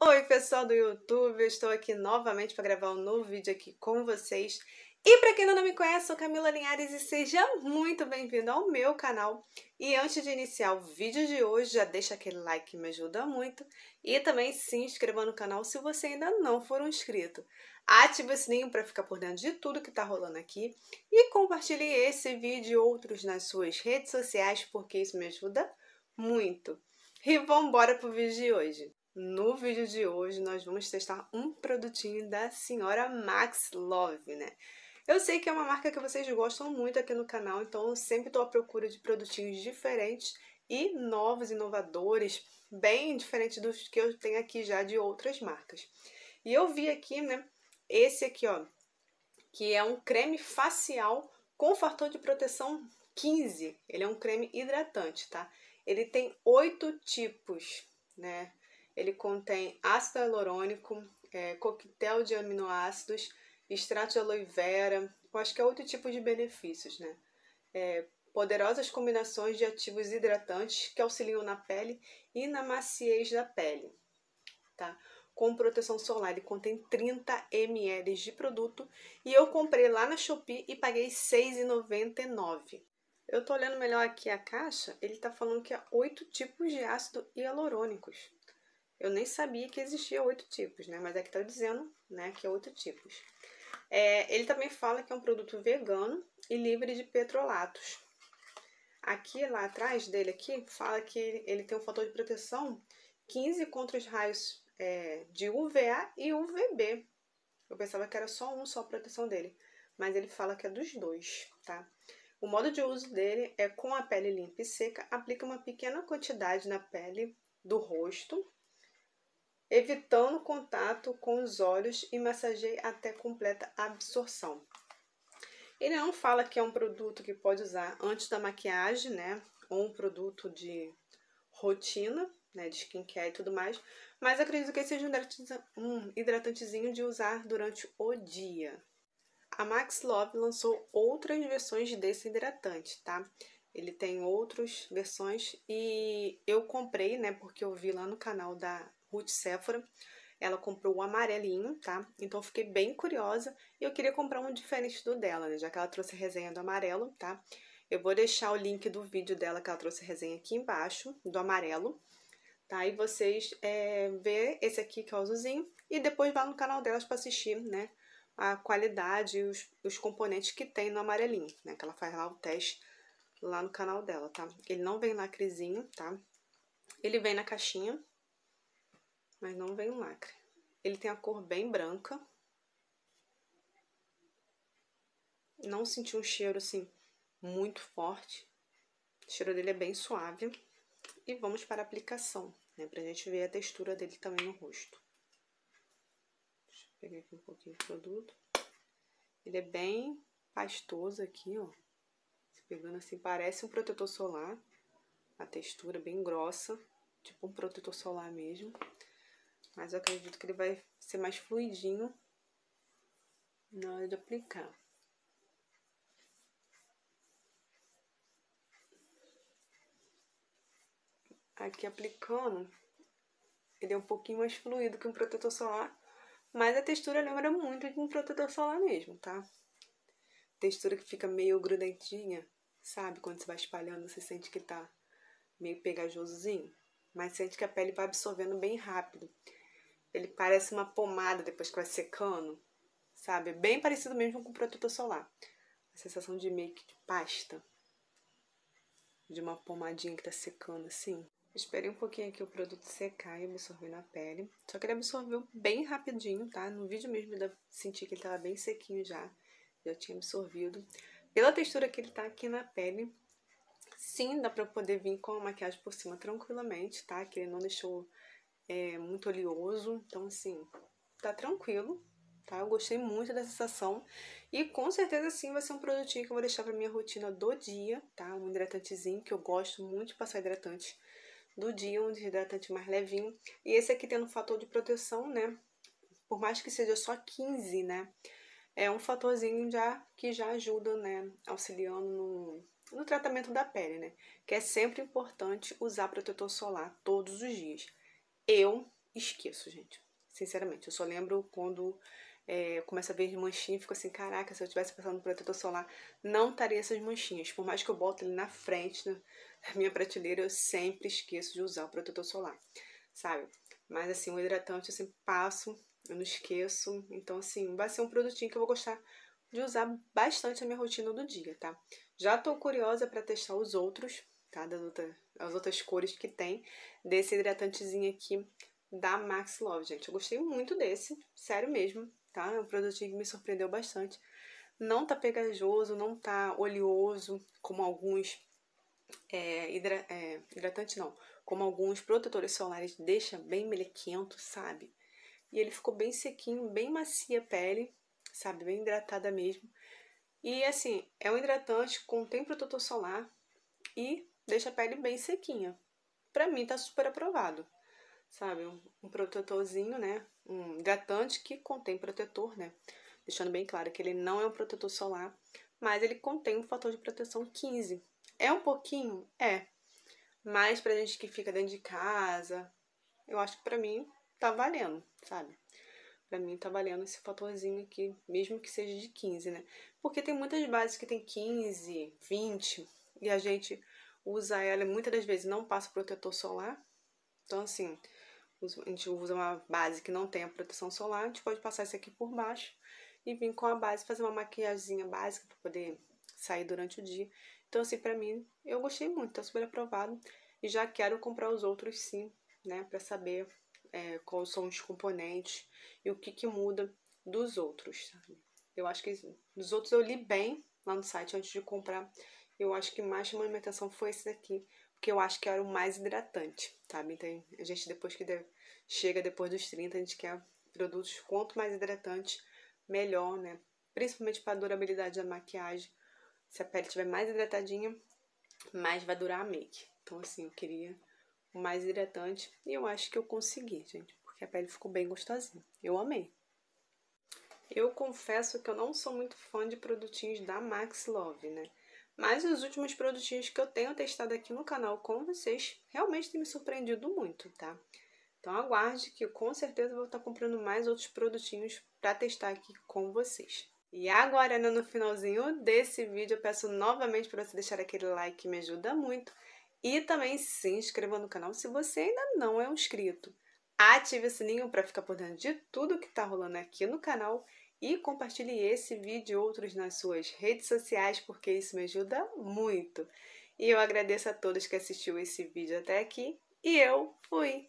Oi pessoal do YouTube, eu estou aqui novamente para gravar um novo vídeo aqui com vocês. E para quem ainda não me conhece, sou Camila Linhares e seja muito bem-vindo ao meu canal. E antes de iniciar o vídeo de hoje, já deixa aquele like que me ajuda muito e também se inscreva no canal se você ainda não for um inscrito. Ative o sininho para ficar por dentro de tudo que está rolando aqui e compartilhe esse vídeo e outros nas suas redes sociais porque isso me ajuda muito. E vamos embora pro vídeo de hoje. No vídeo de hoje nós vamos testar um produtinho da senhora Max Love, né? Eu sei que é uma marca que vocês gostam muito aqui no canal, então eu sempre estou à procura de produtinhos diferentes e novos, inovadores, bem diferentes dos que eu tenho aqui já de outras marcas. E eu vi aqui, né, esse aqui, ó, que é um creme facial com fator de proteção 15. Ele é um creme hidratante, tá? Ele tem oito tipos, né, ele contém ácido hialurônico, é, coquetel de aminoácidos, extrato de aloe vera, quaisquer é outro tipo de benefícios, né? É, poderosas combinações de ativos hidratantes que auxiliam na pele e na maciez da pele, tá? Com proteção solar, ele contém 30 ml de produto e eu comprei lá na Shopee e paguei R$ 6,99. Eu tô olhando melhor aqui a caixa, ele tá falando que há é oito tipos de ácido hialurônicos. Eu nem sabia que existia oito tipos, né? Mas é que tá dizendo, né, que é oito tipos. É, ele também fala que é um produto vegano e livre de petrolatos. Aqui, lá atrás dele aqui, fala que ele tem um fator de proteção 15 contra os raios é, de UVA e UVB. Eu pensava que era só um, só a proteção dele. Mas ele fala que é dos dois, tá? O modo de uso dele é com a pele limpa e seca, aplica uma pequena quantidade na pele do rosto evitando contato com os olhos e massageie até completa absorção. Ele não fala que é um produto que pode usar antes da maquiagem, né? Ou um produto de rotina, né? De skincare e tudo mais. Mas acredito que seja um hidratantezinho de usar durante o dia. A Max Love lançou outras versões desse hidratante, tá? Ele tem outras versões e eu comprei, né? Porque eu vi lá no canal da Ruth Sephora. Ela comprou o amarelinho, tá? Então fiquei bem curiosa e eu queria comprar um diferente do dela, né? Já que ela trouxe resenha do amarelo, tá? Eu vou deixar o link do vídeo dela que ela trouxe resenha aqui embaixo, do amarelo, tá? E vocês é, vê esse aqui que é o azulzinho e depois vá no canal delas para assistir, né? A qualidade e os, os componentes que tem no amarelinho, né? Que ela faz lá o teste lá no canal dela, tá? Ele não vem lacrezinho, tá? Ele vem na caixinha, mas não vem um lacre. Ele tem a cor bem branca. Não senti um cheiro, assim, muito forte. O cheiro dele é bem suave. E vamos para a aplicação, né? Pra gente ver a textura dele também no rosto. Deixa eu pegar aqui um pouquinho de produto. Ele é bem pastoso aqui, ó. Pegando assim, parece um protetor solar. A textura bem grossa, tipo um protetor solar mesmo. Mas eu acredito que ele vai ser mais fluidinho na hora de aplicar. Aqui aplicando, ele é um pouquinho mais fluido que um protetor solar, mas a textura lembra muito de um protetor solar mesmo, tá? Textura que fica meio grudentinha, sabe? Quando você vai espalhando, você sente que tá meio pegajosozinho, mas sente que a pele vai absorvendo bem rápido. Ele parece uma pomada depois que vai secando, sabe? Bem parecido mesmo com o protetor solar. A sensação de meio que de pasta. De uma pomadinha que tá secando assim. Esperei um pouquinho aqui o produto secar e absorver na pele. Só que ele absorveu bem rapidinho, tá? No vídeo mesmo eu senti que ele tava bem sequinho já. Já tinha absorvido. Pela textura que ele tá aqui na pele, sim, dá pra poder vir com a maquiagem por cima tranquilamente, tá? Que ele não deixou é muito oleoso, então assim, tá tranquilo, tá? Eu gostei muito da sensação e com certeza sim vai ser um produtinho que eu vou deixar pra minha rotina do dia, tá? Um hidratantezinho que eu gosto muito de passar hidratante do dia, um desidratante mais levinho. E esse aqui tendo um fator de proteção, né? Por mais que seja só 15, né? É um fatorzinho já que já ajuda, né? Auxiliando no, no tratamento da pele, né? Que é sempre importante usar protetor solar todos os dias. Eu esqueço, gente. Sinceramente, eu só lembro quando é, começa a ver manchinhas, fico assim, caraca, se eu tivesse passando um protetor solar, não estaria essas manchinhas. Por mais que eu bote ele na frente na minha prateleira, eu sempre esqueço de usar o protetor solar, sabe? Mas assim, o hidratante eu sempre passo, eu não esqueço. Então, assim, vai ser um produtinho que eu vou gostar de usar bastante na minha rotina do dia, tá? Já tô curiosa para testar os outros, tá? Das outras, as outras cores que tem desse hidratantezinho aqui da Max Love, gente. Eu gostei muito desse, sério mesmo, tá? É um produtinho que me surpreendeu bastante. Não tá pegajoso, não tá oleoso, como alguns é, hidra, é, hidratante não, como alguns protetores solares deixa bem melequento, sabe? E ele ficou bem sequinho, bem macia a pele, sabe? Bem hidratada mesmo. E assim, é um hidratante, contém protetor solar e deixa a pele bem sequinha. Pra mim tá super aprovado, sabe? Um, um protetorzinho, né? Um hidratante que contém protetor, né? Deixando bem claro que ele não é um protetor solar, mas ele contém um fator de proteção 15. É um pouquinho? É. Mas pra gente que fica dentro de casa, eu acho que pra mim tá valendo, sabe? Pra mim tá valendo esse fatorzinho aqui, mesmo que seja de 15, né? Porque tem muitas bases que tem 15, 20, e a gente usa ela muitas das vezes não passa protetor solar. Então, assim, a gente usa uma base que não tem a proteção solar, a gente pode passar isso aqui por baixo e vir com a base, fazer uma maquiagemzinha básica para poder sair durante o dia. Então, assim, pra mim, eu gostei muito, tá super aprovado. E já quero comprar os outros sim, né, pra saber é, quais são os componentes e o que que muda dos outros, Eu acho que dos outros eu li bem lá no site antes de comprar eu acho que mais chamou minha atenção foi esse daqui, porque eu acho que era o mais hidratante, sabe? Então, a gente depois que deve, chega depois dos 30, a gente quer produtos quanto mais hidratantes, melhor, né? Principalmente para a durabilidade da maquiagem. Se a pele estiver mais hidratadinha, mais vai durar a make. Então, assim, eu queria o mais hidratante e eu acho que eu consegui, gente, porque a pele ficou bem gostosinha. Eu amei. Eu confesso que eu não sou muito fã de produtinhos da Max Love, né? Mas os últimos produtinhos que eu tenho testado aqui no canal com vocês realmente tem me surpreendido muito, tá? Então aguarde que com certeza vou estar comprando mais outros produtinhos para testar aqui com vocês. E agora, né, no finalzinho desse vídeo, eu peço novamente para você deixar aquele like que me ajuda muito. E também se inscreva no canal se você ainda não é um inscrito. Ative o sininho para ficar por dentro de tudo que está rolando aqui no canal e compartilhe esse vídeo e outros nas suas redes sociais, porque isso me ajuda muito. E eu agradeço a todos que assistiu esse vídeo até aqui e eu fui!